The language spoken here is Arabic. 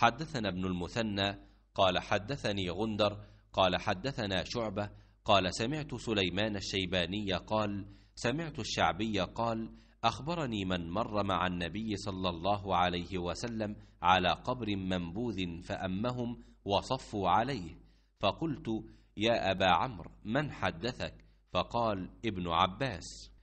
حدثنا ابن المثنى قال حدثني غندر قال حدثنا شعبة قال سمعت سليمان الشيباني قال سمعت الشعبي قال أخبرني من مر مع النبي صلى الله عليه وسلم على قبر منبوذ فأمهم وصفوا عليه فقلت يا أبا عمرو من حدثك فقال ابن عباس